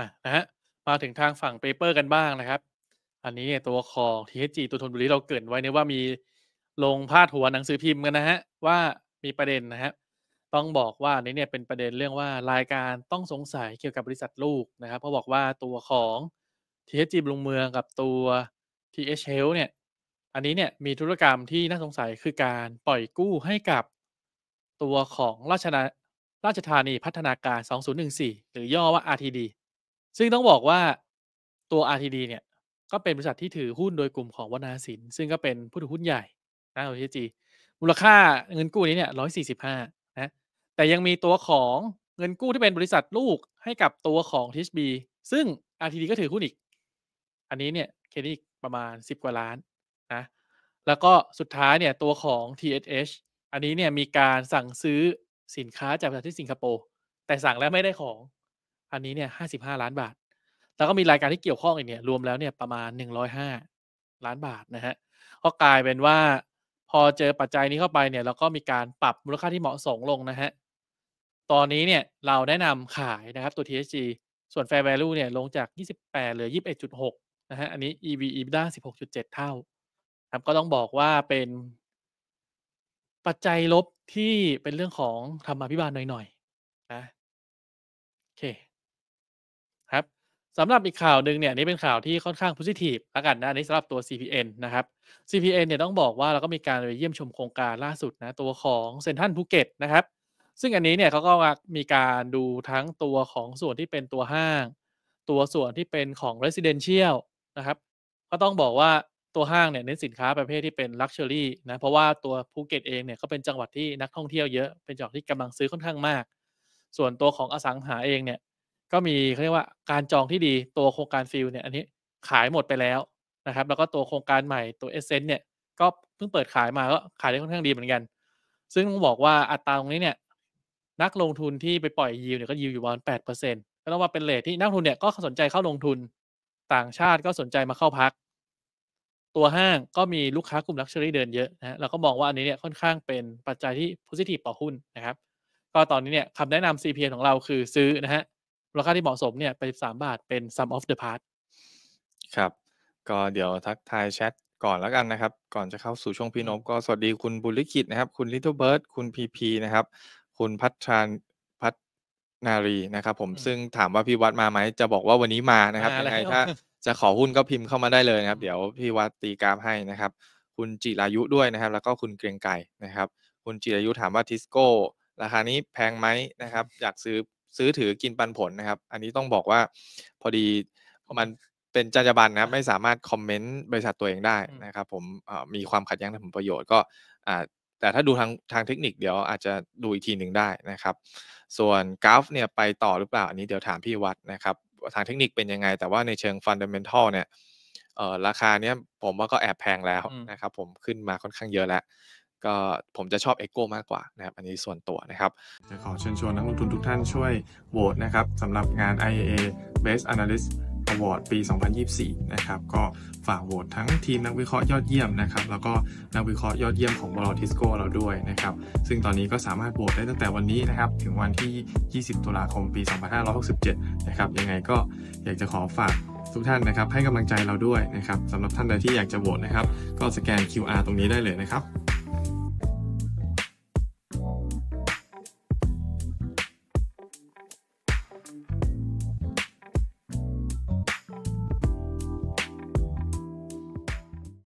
ะนะฮะมาถึงทางฝั่งเปเปอร์กันบ้างนะครับ อันนี้เนี่ยตัวของ THG ตัวทนบุรีเราเกิดไว้เนี่ยว่ามีลงพาดหัวหนังสือพิมพ์กันนะฮะว่ามีประเด็นนะฮะต้องบอกว่านี้เนี่ยเป็นประเด็นเรื่องว่ารายการต้องสงสัยเกี่ยวกับบริษัทลูกนะครับเขาบอกว่าตัวของ THG ลงเมืองกับตัว TH Health เนี่ยอันนี้เนี่ยมีธุรกรรมที่น่าสงสัยคือการปล่อยกู้ให้กับ ตัวของราชนาราชธานีพัฒนาการ 2014 หรือย่อว่า RTD ซึ่งต้องบอกว่าตัว RTD เนี่ย ก็เป็น บริษัทที่ถือหุ้น โดยกลุ่มของวนาสิน ซึ่งก็เป็นผู้ถือหุ้นใหญ่นะโอี TG มูลค่าเงินกู้นี้ เนี่ยร้อยสี่สิบห้านะ แต่ยังมีตัวของเงินกู้ที่เป็นบริษัทลูกให้กับตัวของ t บ b ซึ่ง RTD ก็ถือ หุ้นอีก อันนี้เนี่ยเครดิตประมาณสิบกว่าล้านนะ แล้วก็สุดท้ายเนี่ยตัวของ TSH อันนี้เนี่ยมีการสั่งซื้อสินค้าจากบริษัทที่สิงคโปร์แต่สั่งแล้วไม่ได้ของอันนี้ เนี่ยห้าสิบห้าล้านบาท แล้วก็มีรายการที่เกี่ยวข้องอีกเนี่ย รวมแล้วเนี่ย ประมาณหนึ่งร้อยห้าล้านบาท นะฮะ ก็กลายเป็นว่า พอเจอปัจจัยนี้เข้าไปเนี่ย เราก็มีการปรับมูลค่าที่เหมาะสมลงนะฮะ ตอนนี้เนี่ย เราแนะนำขายนะครับ ตัว TSG ส่วน Fair Value เนี่ย ลงจาก 28เหลือ21.6นะฮะ อันนี้ EV EBITDA 16.7เท่า ครับ ก็ต้องบอกว่าเป็นปัจจัยลบที่เป็นเรื่องของธรรมาภิบาลหน่อยๆ นะ โอเคครับสำหรับ อีกข่าวหนึ่งเนี่ยนี่เป็นข่าวที่ค่อนข้างโพสิทีฟแล้วกันนะอันนี้สำหรับตัว CPN นะครับ CPN เนี่ยต้องบอกว่าเราก็มีการไปเยี่ยมชมโครงการล่าสุดนะตัวของเซนทันภูเก็ตนะครับซึ่งอันนี้เนี่ยเขาก็มีการดูทั้งตัวของส่วนที่เป็นตัวห้าง ตัวส่วนที่เป็นของ Residential นะครับก็ต้องบอกว่าตัวห้างเนี่ยเน้นสินค้าประเภทที่เป็นลักชัวรี่นะเพราะว่าตัวภูเก็ตเองเนี่ยก็เป็นจังหวัดที่นักท่องเที่ยวเยอะเป็นจังหวัดที่กำลังซื้อค่อนข้างมาก ส่วนตัวของอสังหาเองเนี่ยก็มีเขาเรียกว่าการจองที่ดีตัวโครงการฟิลเนี่ยอันนี้ขายหมดไปแล้วนะครับ แล้วก็ตัวโครงการใหม่ตัวเอเซนต์เนี่ยก็เพิ่งเปิดขายมาก็ขายได้ค่อนข้างดีเหมือนกัน ซึ่งต้องบอกว่าอัตราตรงนี้เนี่ยนักลงทุนที่ไปปล่อยยิวเนี่ยก็ยิวอยู่ประมาณแปดเปอร์เซ็นต์ก็ต้องว่าเป็นเลทที่นักทุนเนี่ยก็สนใจเข้าลงทุนต่างชาติก็สนใจมาเข้าพัก ตัวห้างก็มีลูกค้ากลุ่มลักชัวรี่เดินเยอะนะเราก็มองว่าอันนี้เนี่ยค่อนข้างเป็นปัจจัยที่โพซิทีฟต่อหุ้นนะครับ ก็ตอนนี้เนี่ยคำแนะนำ CPN ของเราคือซื้อนะฮะราคาที่เหมาะสมเนี่ยไปสามบาทเป็น sum of the parts ครับ ก็เดี๋ยวทักทายแชทก่อนแล้วกันนะครับ ก่อนจะเข้าสู่ช่วงพี่นพก็สวัสดีคุณบุริกิตนะครับ คุณลิทเทิลเบิร์ดคุณพีพีนะครับ คุณพัฒนพัฒนารีนะครับ ผมซึ่งถามว่าพี่วัดมาไหมจะบอกว่าวันนี้มานะครับยังไงถ้าจะขอหุ้นก็พิมพ์เข้ามาได้เลยนะครับ เดี๋ยวพี่วัดตีกราฟให้นะครับ คุณจิรายุด้วยนะครับ แล้วก็คุณเกรงไก่นะครับ คุณจิรายุถามว่าทิสโก้ ราคานี้แพงไหมนะครับอยากซื้อซื้อถือกินปันผลนะครับ อันนี้ต้องบอกว่าพอดีมันเป็นจรรยาบรรณนะครับไม่สามารถคอมเมนต์บริษัทตัวเองได้นะครับ ผมมีความขัดแย้งทางผลประโยชน์ก็แต่ถ้าดูทางทางเทคนิคเดี๋ยวอาจจะดูอีกทีหนึ่งได้นะครับ ส่วนกราฟเนี่ยไปต่อหรือเปล่า อันนี้เดี๋ยวถามพี่วัดนะครับ ทางเทคนิคเป็นยังไง แต่ว่าในเชิงฟันเดเมนทัลเนี่ยราคาเนี้ยผมว่าก็แอบแพงแล้วนะครับผมขึ้นมาค่อนข้างเยอะแล้วก็ผมจะชอบ Echo มากกว่านะครับ อันนี้ส่วนตัวนะครับ จะขอเชิญชวนนักลงทุนทุกท่านช่วยโหวตนะครับสำหรับงาน IAA Best Analyst Award ปี 2024 นะครับ ก็ฝากโหวตทั้งทีมนักวิเคราะห์ยอดเยี่ยมนะครับ แล้วก็นักวิเคราะห์ยอดเยี่ยมของบลทิสโก้เราด้วยนะครับ ซึ่งตอนนี้ก็สามารถโหวตได้ตั้งแต่วันนี้นะครับ ถึงวันที่ 20ตุลาคม ปี 2567นะครับยังไงก็อยากจะขอฝากทุกท่านนะครับให้กำลังใจเราด้วยนะครับสำหรับท่านใดที่อยากจะโหวตนะครับ ก็สแกน QR ตรงนี้ได้เลยนะครับ